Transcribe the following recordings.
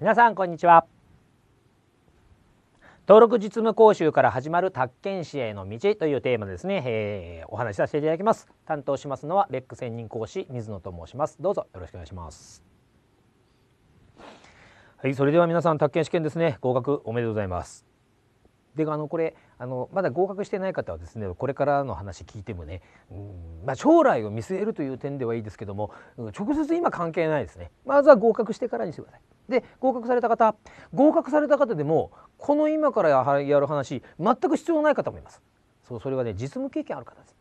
皆さんこんにちは登録実務講習から始まる宅建士への道というテーマですね、えー、お話しさせていただきます担当しますのはレック専任講師水野と申しますどうぞよろしくお願いしますはい、それでは皆さん宅建試験ですね合格おめでとうございますであのこれあのまだ合格してない方はですねこれからの話聞いてもね、うんまあ、将来を見据えるという点ではいいですけども直接今関係ないですねまずは合格してからにしてください。で合格された方合格された方でもこの今からやる話全く必要ない方もいます。そうそれはね実務経験ある方です。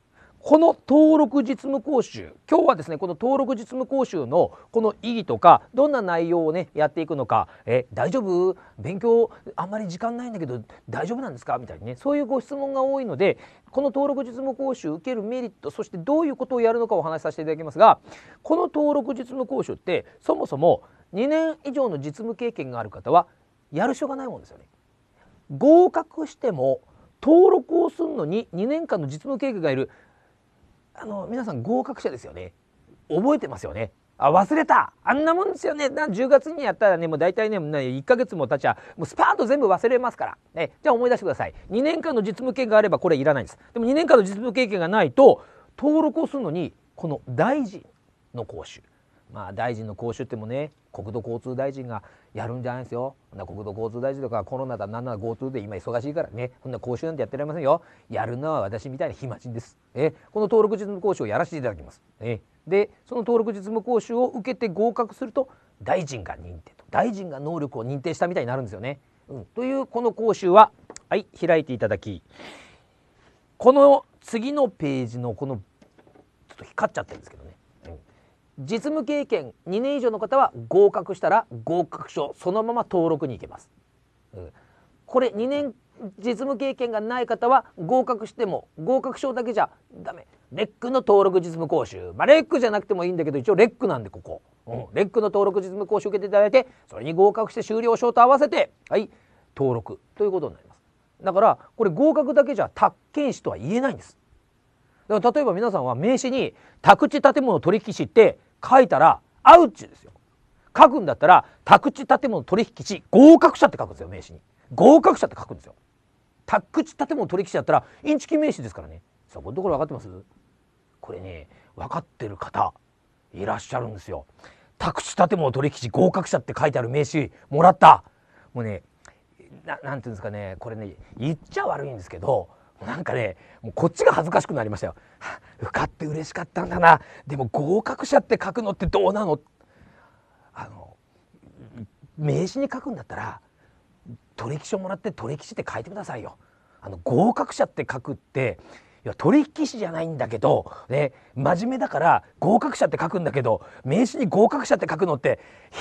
この登録実務講習今日はですねこの登録実務講習のこの意義とかどんな内容をねやっていくのか「え大丈夫勉強あんまり時間ないんだけど大丈夫なんですか?」みたいにねそういうご質問が多いのでこの登録実務講習受けるメリットそしてどういうことをやるのかお話しさせていただきますがこの登録実務講習ってそもそも2年以上の実務経験がある方はやる必要がないもんですよね。合格しても登録をするのに2年間の実務経験がいるあの皆さん合格者ですよね覚えてますよねあ忘れたあんなもんですよねな10月にやったらねもう大体ね1ヶ月も経ちゃもうスパーンと全部忘れますから、ね、じゃあ思い出してください2年間の実務経験があればこれいらないんですでも2年間の実務経験がないと登録をするのにこの大臣の講習まあ大臣の講習ってもね国土交通大臣がやるんじゃないですよな国土交通大臣とかコロナだなんなら GoTo で今忙しいからねそんな講習なんてやってられませんよやるのは私みたいな暇人ですえこの登録実務講習をやらせていただきますえでその登録実務講習を受けて合格すると大臣が認定と大臣が能力を認定したみたいになるんですよね、うん、というこの講習ははい開いていただきこの次のページのこのちょっと光っちゃってるんですけどね実務経験2年以上の方は合格したら合格証そのまま登録に行けます、うん、これ2年実務経験がない方は合格しても合格証だけじゃダメレックの登録実務講習まあレックじゃなくてもいいんだけど一応レックなんでここ、うん、レックの登録実務講習受けていただいてそれに合格して修了証と合わせてはい登録ということになりますだからこれ合格だけじゃ宅建士とは言えないんですだから例えば皆さんは名刺に宅地建物取引士って書いたらアウチですよ書くんだったら宅地建物取引し合格者って書くんですよ名刺に合格者って書くんですよ宅地建物取引者だったらインチキ名刺ですからねそこのところ分かってますこれね分かってる方いらっしゃるんですよ宅地建物取引士合格者って書いてある名刺もらったもうねななんていうんですかねこれね言っちゃ悪いんですけどなんかねもうこっちが恥ずかしくなりましたよ受かって嬉しかったんだなでも合格者って書くのってどうなのあの名刺に書くんだったら取引書もらって取引士って書いてくださいよ。あの合格者って書くっていや取引士じゃないんだけど、ね、真面目だから合格者って書くんだけど名刺に合格者って書くのって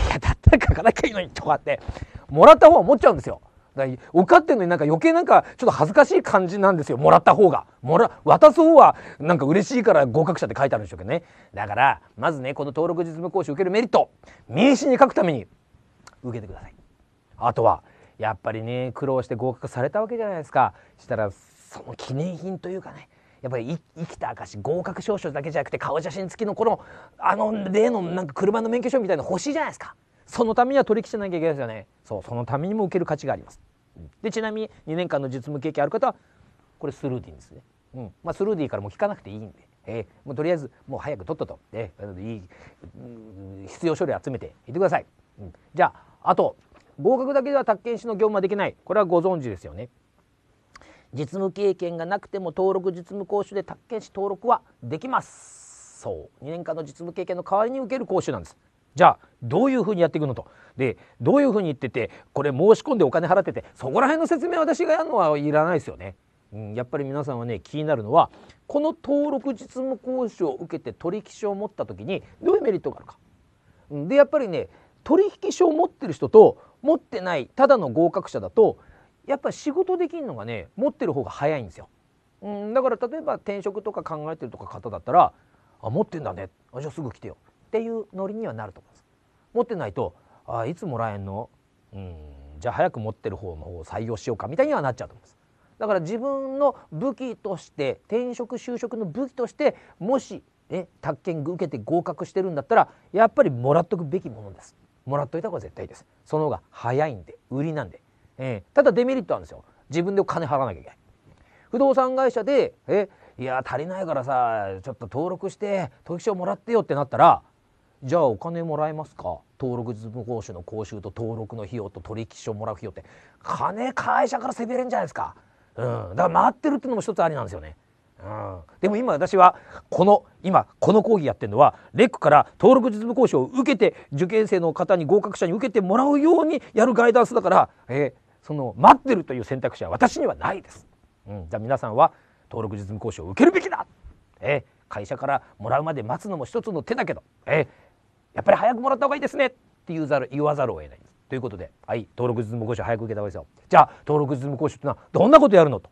いやだったら書かなきゃいいのにとかってもらった方は思っちゃうんですよ。受かってんのになんか余計なんかちょっと恥ずかしい感じなんですよもらった方がもら渡す方はなんか嬉しいから合格者って書いてあるんでしょうけどねだからまずねこの登録実務講習受けるメリット名刺に書くために受けてくださいあとはやっぱりね苦労して合格されたわけじゃないですかしたらその記念品というかねやっぱり生きた証合格証書だけじゃなくて顔写真付きのこのあの例のなんか車の免許証みたいなの欲しいじゃないですかそのためには取り引きしなきゃいけないですよねそうそのためにも受ける価値がありますでちなみに2年間の実務経験ある方はこれスルーディンですね、うんまあ、スルーディンからもう聞かなくていいんで。えー、もうとりあえずもう早くとっとと、えー、いい、うん、必要書類集めていってください、うん、じゃああと合格だけでは宅建士の業務はできないこれはご存知ですよね実務経験がなくても登録実務講習で宅建士登録はできますそう2年間の実務経験の代わりに受ける講習なんですじゃあどういうふうにやっていくのとでどういうふうに言っててこれ申し込んでお金払っててそこら辺の説明私がやるのはいらないですよね。うん、やっぱり皆さんはね気になるのはこの登録実務講習を受けて取引書を持った時にどういうメリットがあるか。でやっぱりね取引書を持ってる人と持ってないただの合格者だとやっぱり仕事できるのがね持ってる方が早いんですよ。うん、だから例えば転職とか考えてるとか方だったら「あ持ってんだねあじゃあすぐ来てよ」っていうノリにはなると思います。持ってないとあいつもらえんのうんじゃあ早く持ってる方の方を採用しようかみたいにはなっちゃうと思います。だから自分の武器として転職就職の武器としてもし、ね、宅建受けて合格してるんだったらやっぱりもらっとくべきものです。もらっといた方が絶対です。その方が早いんで売りなんで、えー、ただデメリットあるんですよ。自分でお金払わなきゃいけない。不動産会社でえいや足りないからさちょっと登録して登記証もらってよってなったらじゃあお金もらえますか登録事務講習の講習と登録の費用と取引書もらう費用って金会社からせびれんじゃないですか、うん、だから回ってるっていうのも一つありなんですよね。うん、でも今私はこの今この講義やってるのはレックから登録実務講習を受けて受験生の方に合格者に受けてもらうようにやるガイダンスだから、えー、その待ってるという選択肢は私にはないです。うん、じゃあ皆さんは登録実務講習を受けるべきだ、えー、会社からもらうまで待つのも一つの手だけど、えー、やっぱり早くもらった方がいいですねって言うざる言わざるを得ないんです。ということで、はい、登録実務講習早く受けた方がいいですよ。じゃあ登録実務講習ってのはどんなことやるのと。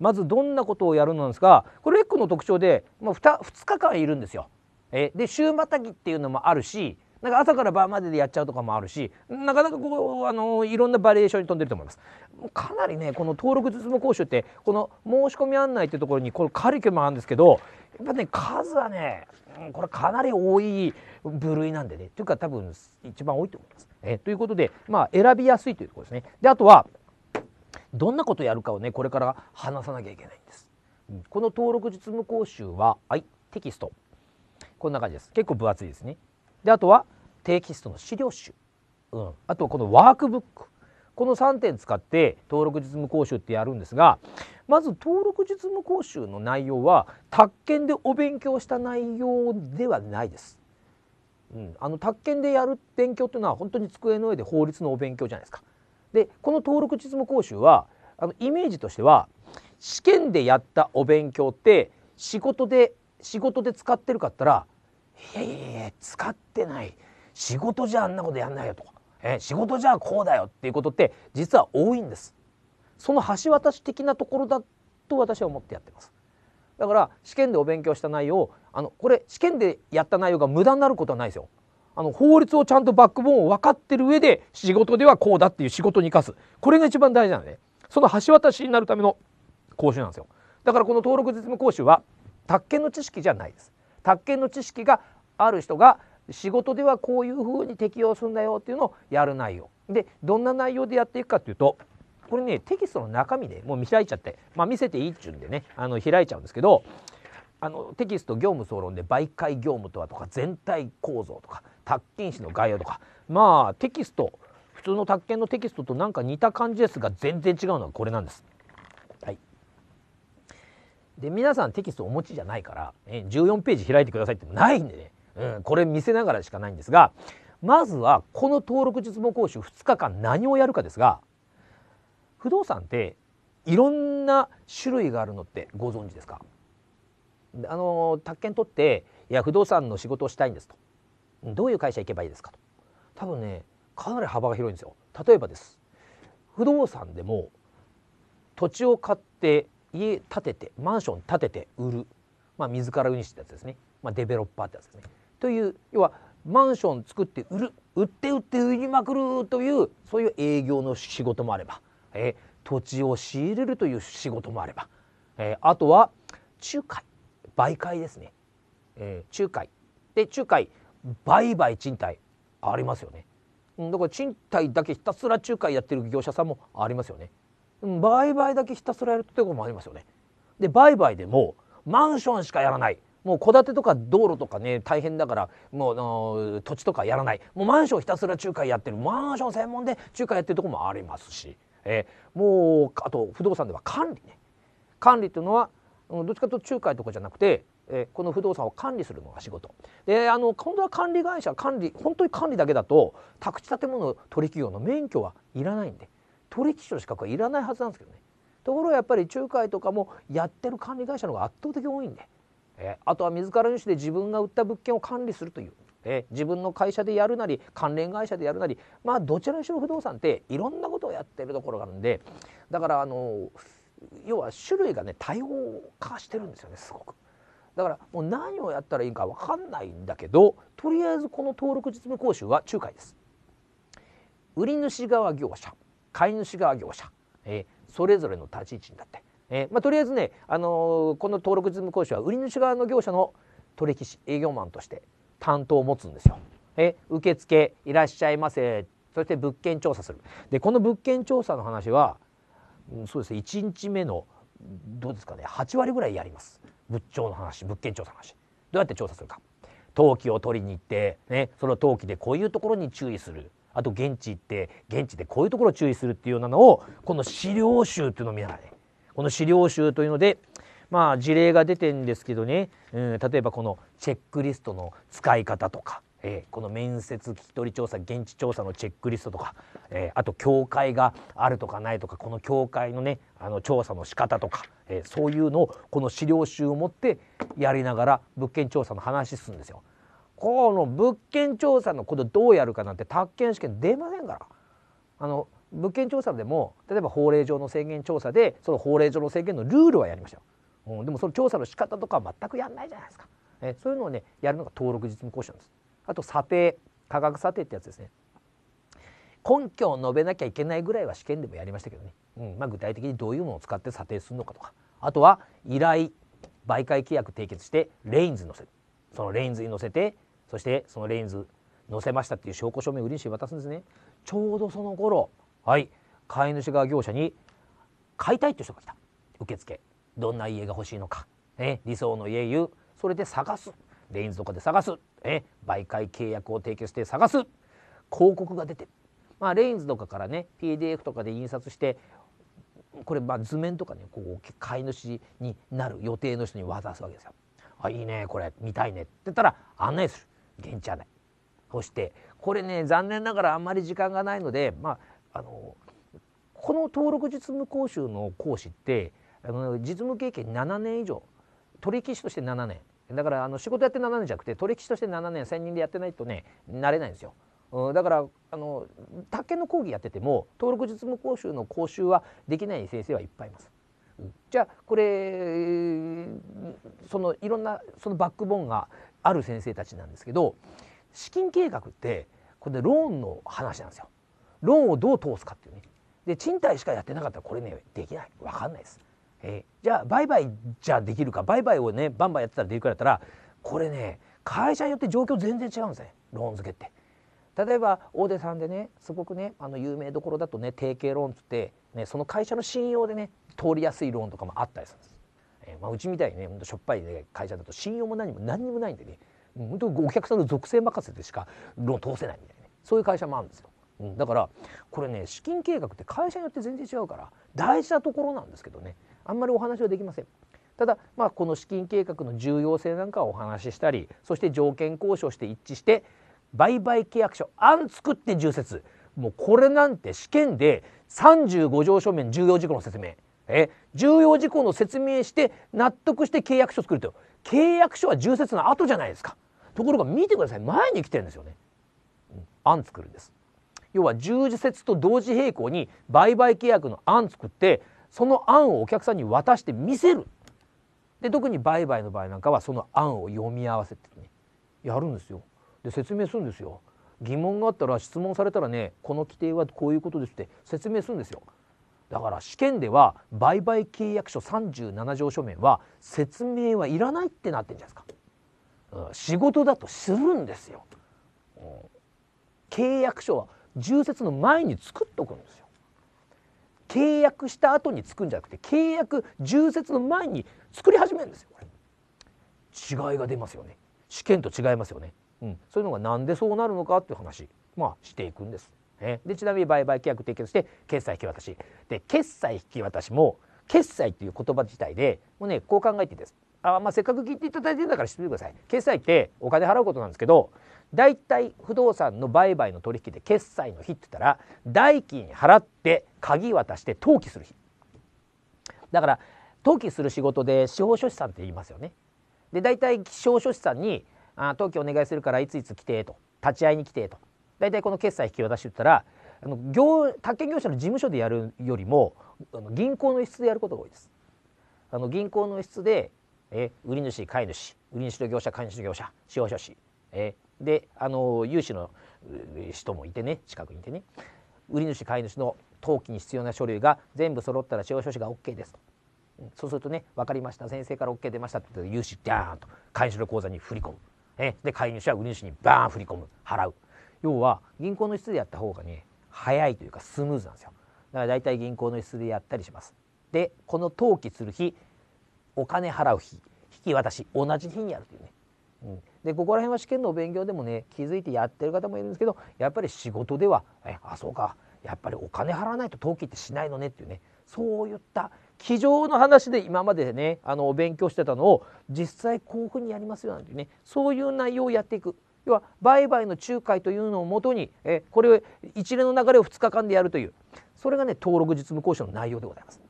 まずどんなことをやるのなんですがこれレックの特徴で、まあ2、2, 日間いるんですよ。えで週またぎっていうのもあるしなんか朝から晩まででやっちゃうとかもあるしなかなかこうあのいろんなバリエーションに飛んでると思いますかなりねこの登録実務講習ってこの申し込み案内っていうところにこれカリキュラムあるんですけどやっぱね数はねこれかなり多い部類なんでねというか多分一番多いと思います。えということで、まあ、選びやすいというところですね。であとはどんなことやるかをねこれから話さなきゃいけないんです。この登録実務講習は、はい、テキストこんな感じです結構分厚いですね。であとはテキストの資料集、うん、あとこのワークブックこの3点使って登録実務講習ってやるんですがまず登録実務講習の内容は宅建でお勉強した内容ではないです。うん、あの宅建でやる勉強というのは本当に机の上で法律のお勉強じゃないですか。でこの登録実務講習はあのイメージとしては試験でやったお勉強って仕事で仕事で使ってるかったら「いやいやいや使ってない仕事じゃあんなことやんないよ」とか「え仕事じゃあこうだよ」っていうことって実は多いんです。その橋渡し的なところだと私は思ってやってます。だから試験でお勉強した内容あのこれ試験でやった内容が無駄になることはないですよ。あの法律をちゃんとバックボーンを分かってる上で仕事ではこうだっていう仕事に生かすこれが一番大事なのね、その橋渡しになるための講習なんですよだからこの登録実務講習は宅建の知識じゃないです宅建の知識がある人が仕事ではこういうふうに適用するんだよっていうのをやる内容でどんな内容でやっていくかっていうとこれねテキストの中身でもう見開いちゃって、まあ、見せていいっちゅうんでねあの開いちゃうんですけどあのテキスト業務総論で媒介業務とはとか全体構造とか宅建士の概要とかまあテキスト普通の宅建のテキストとなんか似た感じですが全然違うのはこれなんです。はい、で皆さんテキストお持ちじゃないから、え14ページ開いてくださいってないんでね、うん、これ見せながらしかないんですがまずはこの登録実務講習2日間何をやるかですが不動産っていろんな種類があるのってご存知ですかあの宅建取っていや不動産の仕事をしたいんですとどういう会社行けばいいですかと多分ねかなり幅が広いんですよ例えばです不動産でも土地を買って家建ててマンション建てて売る、まあ、自ら売りしてやつですね、まあ、デベロッパーってやつですねという要はマンション作って売る売って売って売りまくるというそういう営業の仕事もあればえ土地を仕入れるという仕事もあれば、えあとは仲介媒介ですね、え仲介で仲介売買賃貸ありますよねだから賃貸だけひたすら仲介やってる業者さんもありますよね売買だけひたすらやるってこともありますよねで売買でもマンションしかやらないもう戸建てとか道路とかね大変だからもう、あの土地とかやらないもうマンションひたすら仲介やってるマンション専門で仲介やってるとこもありますしえー、もうあと不動産では管理ね管理というのは、うん、どっちかというと仲介とかじゃなくて、えー、この不動産を管理するのが仕事であの本当は管理会社管理本当に管理だけだと宅地建物取引業の免許はいらないんで取引所の資格はいらないはずなんですけどねところがやっぱり仲介とかもやってる管理会社の方が圧倒的多いんで、えー、あとは自らの意で自分が売った物件を管理するというえ自分の会社でやるなり関連会社でやるなりまあどちらにしろ不動産っていろんなことをやってるところがあるんでだからあの要は種類がね多様化してるんですよねすごく。だからもう何をやったらいいか分かんないんだけどとりあえずこの登録実務講習は仲介です。売り主側業者買い主側業者、えー、それぞれの立ち位置になって、えーまあ、とりあえずね、あのー、この登録実務講習は売り主側の業者の取引士営業マンとして担当を持つんですよ。え受付いらっしゃいませそして物件調査する。でこの物件調査の話は、うん、そうですね1日目のどうですかね8割ぐらいやります。物調の話物件調査の話。どうやって調査するか。陶器を取りに行って、ね、その陶器でこういうところに注意する。あと現地行って現地でこういうところを注意するっていうようなのをこの資料集っていうのを見ながらねこの資料集というのでまあ、事例が出てんですけどね、うん、例えばこのチェックリストの使い方とか、えー、この面接聞き取り調査現地調査のチェックリストとか、えー、あと教会があるとかないとかこの教会のねあの調査の仕方とか、えー、そういうのをこの資料集を持ってやりながら物件調査の話するんですよ。この物件調査のことどうやるかなんて宅建試験出ませんから。あの物件調査でも例えば法令上の制限調査でその法令上の制限のルールはやりましたよ。うん、でもその調査の仕方とかは全くやんないじゃないですか、えそういうのをねやるのが登録実務講師なんですあと査定価格査定ってやつですね根拠を述べなきゃいけないぐらいは試験でもやりましたけどね、うんまあ、具体的にどういうものを使って査定するのかとかあとは依頼媒介契約締結してレインズに載せるそのレインズに載せてそしてそのレインズ載せましたっていう証拠証明を売り主に渡すんですねちょうどその頃はい買い主側業者に買いたいって人が来た受付どんな家が欲しいのか、ね、理想の家言うそれで探すレインズとかで探す、ね、媒介契約を締結して探す広告が出てまあ、レインズとかからね PDF とかで印刷してこれまあ図面とかねこう飼い主になる予定の人に渡すわけですよ。あいいねこれ見たいねって言ったら案内する現地案内そしてこれね残念ながらあんまり時間がないのでまああのこの登録実務講習の講師ってあの実務経験7年以上取引士として7年だからあの仕事やって7年じゃなくて取引士として7年専任でやってないとねなれないんですよ。うん、だからあのの講義やってても登録実務講習の講習はできない先生はいっぱいいます。じゃあこれそのいろんなそのバックボーンがある先生たちなんですけど資金計画ってこれローンの話なんですよ。ローンをどう通すかっていうね。で賃貸しかやってなかったらこれねできない分かんないです。えー、じゃあ売買じゃできるか売買をねバンバンやってたらできるかだったらこれね会社によって状況全然違うんですねローン付けって。例えば大手さんでねすごくねあの有名どころだとね提携ローンつって、ね、その会社の信用でね通りやすいローンとかもあったりするんです。えー、まあ、うちみたいにねほんとしょっぱい、ね、会社だと信用も何も何にもないんでね本当お客さんの属性任せでしかローン通せないみたいな、ね、そういう会社もあるんですよ。だからこれね資金計画って会社によって全然違うから大事なところなんですけどねあんまりお話はできません。ただ、まあ、この資金計画の重要性なんかをお話ししたりそして条件交渉して一致して売買契約書案作って重説もうこれなんて試験で35条書面重要事項の説明え重要事項の説明して納得して契約書作ると契約書は重説の後じゃないですかところが見てください前に来てるんですよね、うん、案作るんです要は重説と同時並行に売買契約の案作ってその案をお客さんに渡して見せるで特に売買の場合なんかはその案を読み合わせてねやるんですよで説明するんですよ疑問があったら質問されたらねこの規定はこういうことですって説明するんですよだから試験では売買契約書37条書面は説明はいらないってなってんじゃないですか、うん、仕事だとするんですよ、うん、契約書は重説の前に作っとくんですよ契約した後につくんじゃなくて契約充設の前に作り始めるんですよこれ違いが出ますよね試験と違いますよね、うん、そういうのがなんでそうなるのかっていう話まあしていくんです、ね、でちなみに売買契約締結して決済引き渡しで決済引き渡しも決済という言葉自体でもうねこう考えていいですあまあせっかく聞いていただいてるんだから知っててください決済ってお金払うことなんですけど大体不動産の売買の取引で決済の日って言ったら代金払って鍵渡して登記する日だから登記する仕事で司法書士さんって言いますよねで大体司法書士さんに「あ登記お願いするからいついつ来て」と「立ち会いに来て」と大体この決済引き渡しって言ったらあの業宅建業者の事務所でやるよりもあの銀行の室でやることが多いです。あの銀行の室でえ売り主買い主売り主の業者買い主の業者司法書士えであの融資の人もいてね近くにいてね売り主買い主の登記に必要な書類が全部揃ったら使用書士が OK ですと。そうするとね分かりました先生から OK 出ましたって言って融資ダーンと買い主の口座に振り込む、えで買い主は売り主にバーン振り込む払う要は銀行の質でやった方がね早いというかスムーズなんですよだから大体銀行の質でやったりしますでこの登記する日お金払う日引き渡し同じ日にやるというね、うん、でここら辺は試験のお勉強でもね気づいてやってる方もいるんですけどやっぱり仕事ではえあそうかやっぱりお金払わないと登記ってしないのねっていうねそういった机上の話で今までねあのお勉強してたのを実際こういうふうにやりますよなんていうねそういう内容をやっていく。要は売買の仲介というのをもとにえこれを一連の流れを2日間でやるというそれがね登録実務講習の内容でございます。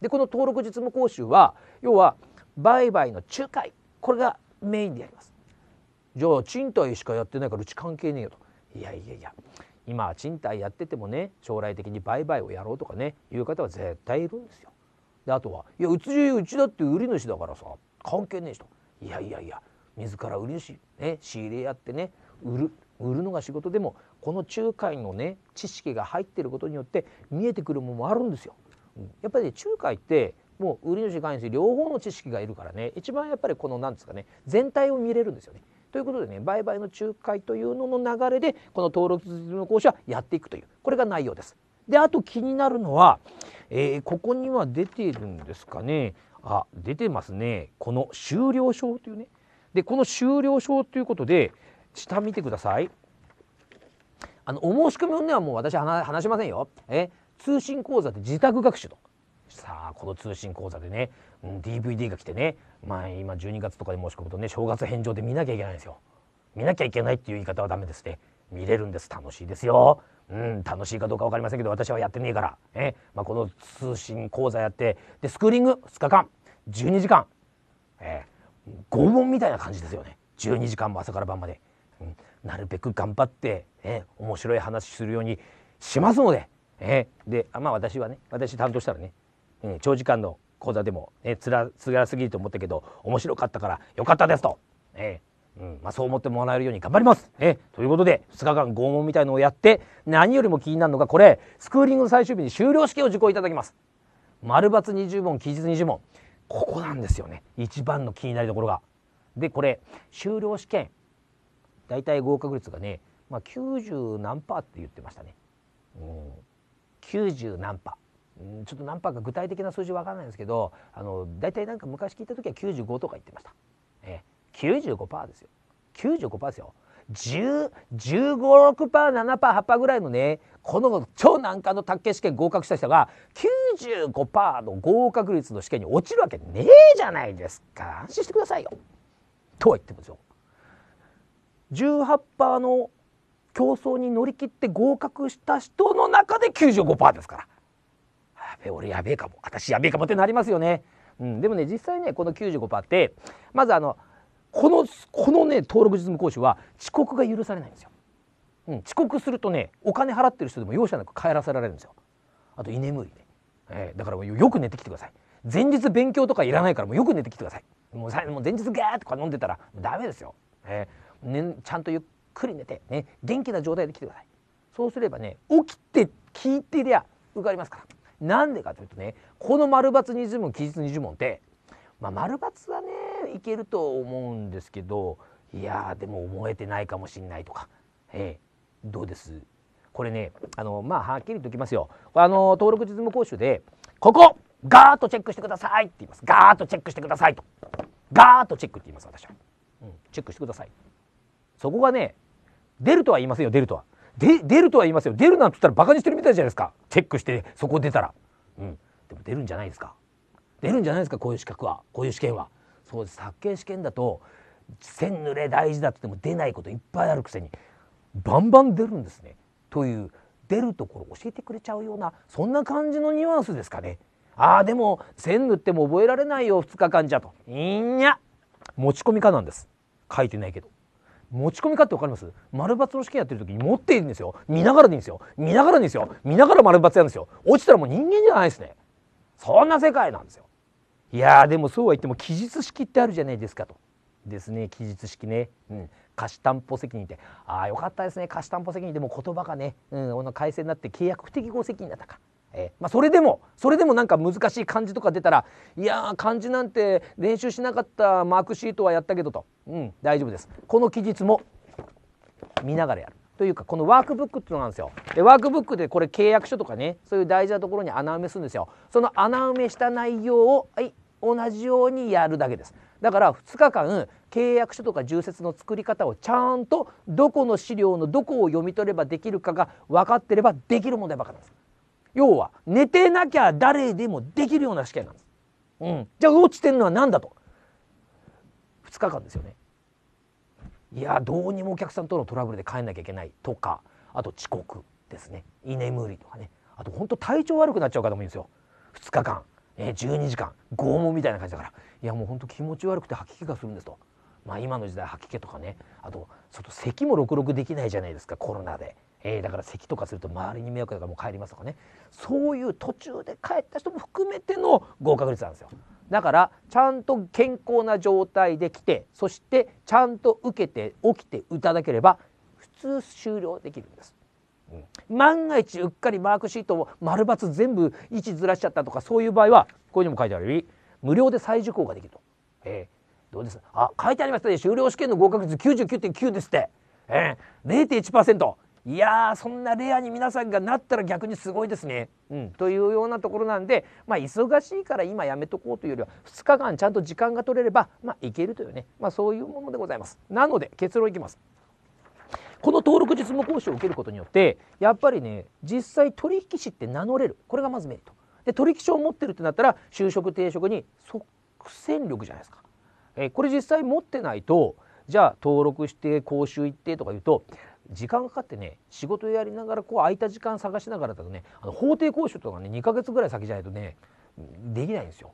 でこの登録実務講習は要は売買の仲介これがメインでやります。じゃあ賃貸しかやってないからうち関係ねえよといやいやいや今は賃貸やっててもね将来的に売買をやろうとかねいう方は絶対いるんですよ。であとはいやうちうちだって売り主だからさ関係ねえしといやいやいや自ら売り主、ね、仕入れやってね売る売るのが仕事でもこの仲介のね知識が入ってることによって見えてくるものもあるんですよ。うん、やっぱり、ね、仲介ってもう売り主に関し両方の知識がいるからね一番やっぱりこの何ですかね全体を見れるんですよねということでね売買の仲介というのの流れでこの登録の講師はやっていくというこれが内容です。であと気になるのは、えー、ここには出ているんですかねあ出てますねこの終了証というねでこの終了証ということで下見てくださいあのお申し込みのねはもう私話しませんよえ通信講座って自宅学習とさあこの通信講座でね、うん、DVD が来てねまあ今12月とかで申し込むとね正月返上で見なきゃいけないんですよ見なきゃいけないっていう言い方はダメですね見れるんです楽しいですようん楽しいかどうか分かりませんけど私はやってねえから、ねまあ、この通信講座やってでスクーリング2日間12時間えー、拷問みたいな感じですよね12時間も朝から晩まで、うん、なるべく頑張って、ね、面白い話するようにしますので、えー、でまあ私はね私担当したらね長時間の講座でも、ね、つらつらすぎると思ったけど面白かったからよかったですと、えーうんまあ、そう思ってもらえるように頑張ります、えー、ということで2日間拷問みたいのをやって何よりも気になるのがこれスクーリングの最終日に修了試験を受講いただきます。丸抜20問期日20問ここなんですよね一番の気になるところが。でこれ修了試験大体合格率がね、まあ、90何パーって言ってましたね。うん、90何パーちょっと何パーか具体的な数字わからないんですけどあの大体なんか昔聞いた時は95とか言ってました、え95%ですよ95%ですよ1 5 6パー7パー8パーぐらいのねこの超難関の卓球試験合格した人が95パーの合格率の試験に落ちるわけねえじゃないですか安心してくださいよとは言ってますよ18パーの競争に乗り切って合格した人の中で95パーですからえ俺やべえかも私やべえかもってなりますよね。うん、でもね実際ねこの95%ってまずあのこのこのね登録実務講習は遅刻が許されないんですよ。うん、遅刻するとねお金払ってる人でも容赦なく帰らせられるんですよ。あと居眠りで、えー、だからよく寝てきてください。前日勉強とかいらないからもうよく寝てきてください。もうもう前日ガーッとか飲んでたらダメですよ。えーね、ちゃんとゆっくり寝て、ね、元気な状態で来てください。そうすればね起きて聞いてりゃ受かりますから。なんでかというとねこの丸抜20問記述20問って、まあ、丸抜はねいけると思うんですけどいやでも思えてないかもしんないとか、えー、どうですこれねあのまあはっきりときますよあの登録実務講習でここガーッとチェックしてくださいって言いますガーッとチェックしてくださいとガーッとチェックって言います私は、うん、チェックしてくださいそこがね出るとは言いませんよ出るとはで出るとは言いますよ出るなんて言ったらバカにしてるみたいじゃないですかチェックしてそこ出たら、うん、でも出るんじゃないですか出るんじゃないですかこういう資格はこういう試験はそうです作刑試験だと線濡れ大事だって言っても出ないこといっぱいあるくせにバンバン出るんですねという出るところ教えてくれちゃうようなそんな感じのニュアンスですかねああでも線塗っても覚えられないよ2日間じゃといんや持ち込みかなんです書いてないけど持ち込みかって分かります丸抜の試験やってる時に持っているんですよ見ながらでいいんですよ見ながらでいいんですよ見ながら丸抜やるんですよ落ちたらもう人間じゃないですねそんな世界なんですよいやでもそうは言っても記述式ってあるじゃないですかとですね記述式ね、うん、貸担保責任ってああよかったですね貸担保責任でも言葉がね、うん、改正になって契約不適合責任だったかえー、まあ、それでもそれでもなんか難しい漢字とか出たらいやー漢字なんて練習しなかったマークシートはやったけどと、うん、大丈夫ですこの記述も見ながらやるというかこのワークブックってのなんですよでワークブックでこれ契約書とかねそういう大事なところに穴埋めするんですよその穴埋めした内容をはい同じようにやるだけですだから2日間契約書とか重説の作り方をちゃんとどこの資料のどこを読み取ればできるかが分かってればできる問題ばかりんです要は寝てなきゃ誰でもできるような試験なんです。うん、じゃあ落ちてるのは何だと2日間ですよね。いやどうにもお客さんとのトラブルで帰んなきゃいけないとかあと遅刻ですね居眠りとかねあと本当体調悪くなっちゃう方もいいんですよ2日間、えー、12時間拷問みたいな感じだからいやもう本当気持ち悪くて吐き気がするんですとまあ今の時代吐き気とかねあとちょっと咳もろくろくできないじゃないですかコロナでえー、だから咳とかすると周りに迷惑だからもう帰りますとかねそういう途中で帰った人も含めての合格率なんですよだからちゃんと健康な状態で来てそしてちゃんと受けて起きていただければ普通終了できるんです、うん、万が一うっかりマークシートを丸抜全部位置ずらしちゃったとかそういう場合はここにも書いてあるように無料で再受講ができると、えー、どうですあ書いてありましたね修了試験の合格率99.9ですって、えー、0.1%いやそんなレアに皆さんがなったら逆にすごいですね、うん、というようなところなんで、まあ、忙しいから今やめとこうというよりは2日間ちゃんと時間が取れれば、まあ、いけるというね、まあ、そういうものでございます。なので結論いきます。この登録実務講習を受けることによってやっぱりね実際取引士って名乗れるこれがまずメリット。で取引証を持ってるってなったら就職定職に即戦力じゃないですか。えー、これ実際持ってないとじゃあ登録して講習行ってとか言うと時間かかってね仕事やりながらこう空いた時間探しながらだとねあの法廷交渉とかね2ヶ月ぐらい先じゃないとねできないんですよ。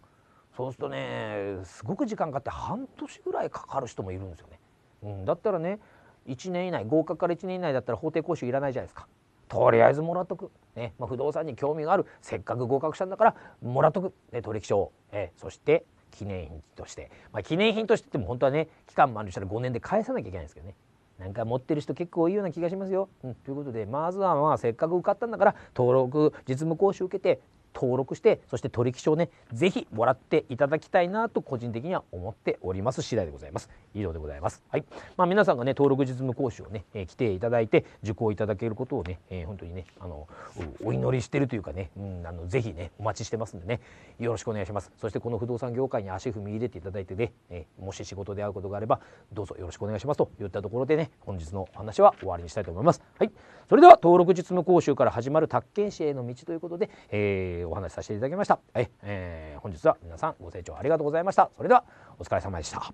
そうするとねすごく時間かかって半年ぐらいかかる人もいるんですよね。うん、だったらね1年以内合格から1年以内だったら法定講習いらないじゃないですかとりあえずもらっとく、ねまあ、不動産に興味があるせっかく合格したんだからもらっとく、ね、取引書を、えそして記念品として、まあ、記念品としてっても本当はね期間もあるしたら5年で返さなきゃいけないんですけどねなんか持ってる人結構多いような気がしますよ。うん、ということでまずはまあせっかく受かったんだから登録実務講習受けて登録してそして取引書をねぜひもらっていただきたいなと個人的には思っております次第でございます以上でございますはい、まあ、皆さんがね登録実務講師をね、えー、来ていただいて受講いただけることをね、えー、本当にねあのお祈りしてるというかね、うん、あのぜひねお待ちしてますんでねよろしくお願いしますそしてこの不動産業界に足踏み入れていただいてね、えー、もし仕事で会うことがあればどうぞよろしくお願いしますといったところでね本日の話は終わりにしたいと思いますはいそれでは登録実務講習から始まる宅建士への道ということで、えーー、お話しさせていただきました。ええー、本日は皆さんご清聴ありがとうございました。それではお疲れ様でした。